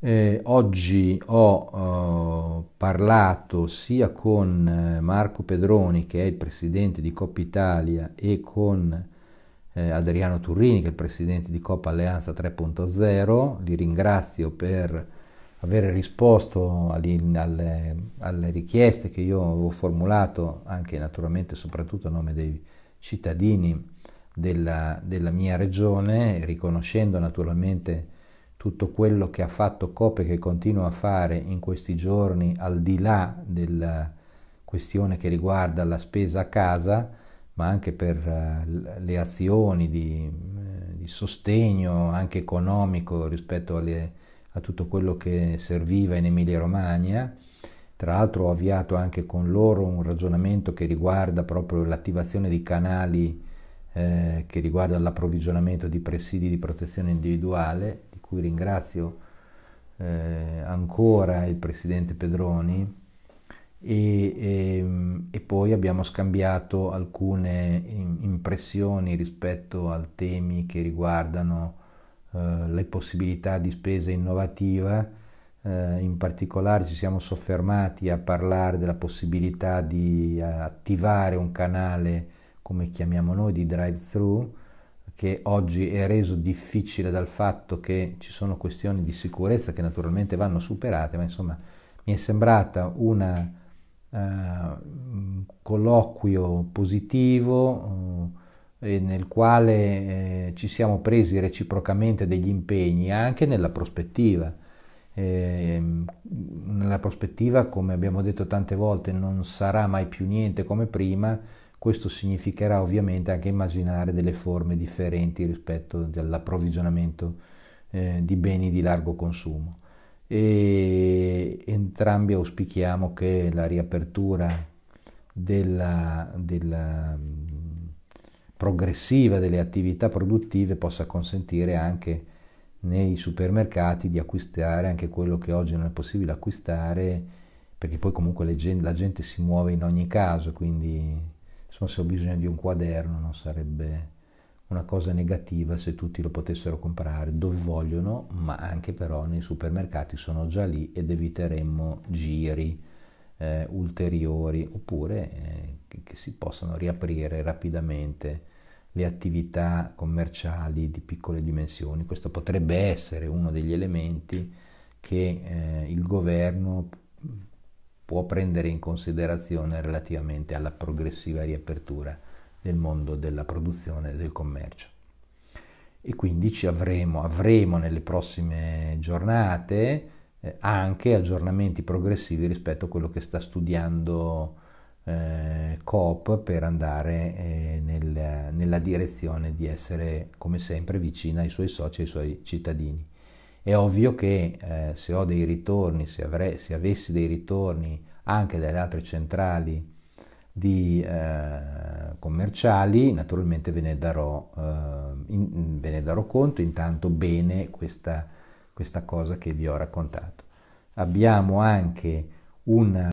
Eh, oggi ho eh, parlato sia con eh, Marco Pedroni, che è il presidente di Coppa Italia, e con eh, Adriano Turrini, che è il presidente di Coppa Alleanza 3.0. Li ringrazio per aver risposto agli, alle, alle, richieste che io avevo formulato, anche naturalmente soprattutto a nome dei cittadini della, della mia regione, riconoscendo naturalmente tutto quello che ha fatto Cope, che continua a fare in questi giorni, al di là della questione che riguarda la spesa a casa, ma anche per eh, le azioni di, eh, di sostegno anche economico rispetto alle, a tutto quello che serviva in Emilia-Romagna. Tra l'altro ho avviato anche con loro un ragionamento che riguarda proprio l'attivazione di canali eh, che riguarda l'approvvigionamento di presidi di protezione individuale cui ringrazio eh, ancora il presidente Pedroni e, e, ehm, e poi abbiamo scambiato alcune impressioni rispetto ai temi che riguardano eh, le possibilità di spesa innovativa eh, in particolare ci siamo soffermati a parlare della possibilità di attivare un canale, come chiamiamo noi, di drive-thru, che oggi è reso difficile dal fatto che ci sono questioni di sicurezza che naturalmente vanno superate, ma insomma mi è sembrata una, uh, eh, un colloquio positivo uh, nel quale eh, ci siamo presi reciprocamente degli impegni anche nella prospettiva. Eh, nella prospettiva, come abbiamo detto tante volte, non sarà mai più niente come prima, questo significherà ovviamente anche immaginare delle forme differenti rispetto all'approvvigionamento eh, di beni di largo consumo. E entrambi auspichiamo che la riapertura della, della mm, progressiva delle attività produttive possa consentire anche nei supermercati di acquistare anche quello che oggi non è possibile acquistare perché poi comunque la gente si muove in ogni caso quindi Insomma, se ho bisogno di un quaderno non sarebbe una cosa negativa se tutti lo potessero comprare dove vogliono, ma anche però nei supermercati sono già lì ed eviteremmo giri eh, ulteriori, oppure eh, che, si possano riaprire rapidamente le attività commerciali di piccole dimensioni. Questo potrebbe essere uno degli elementi che eh, il governo può prendere in considerazione relativamente alla progressiva riapertura del mondo della produzione e del commercio. E quindi avremo, avremo, nelle prossime giornate eh, anche aggiornamenti progressivi rispetto a quello che sta studiando eh, Coop per andare eh, nel, nella direzione di essere come sempre vicina ai suoi soci e ai suoi cittadini. È ovvio che eh, se ho dei ritorni, se, avrei, se, avessi dei ritorni anche dalle altre centrali di, eh, commerciali, naturalmente ve ne, darò, eh, in, ve ne darò, conto, intanto bene questa, questa cosa che vi ho raccontato. Abbiamo anche una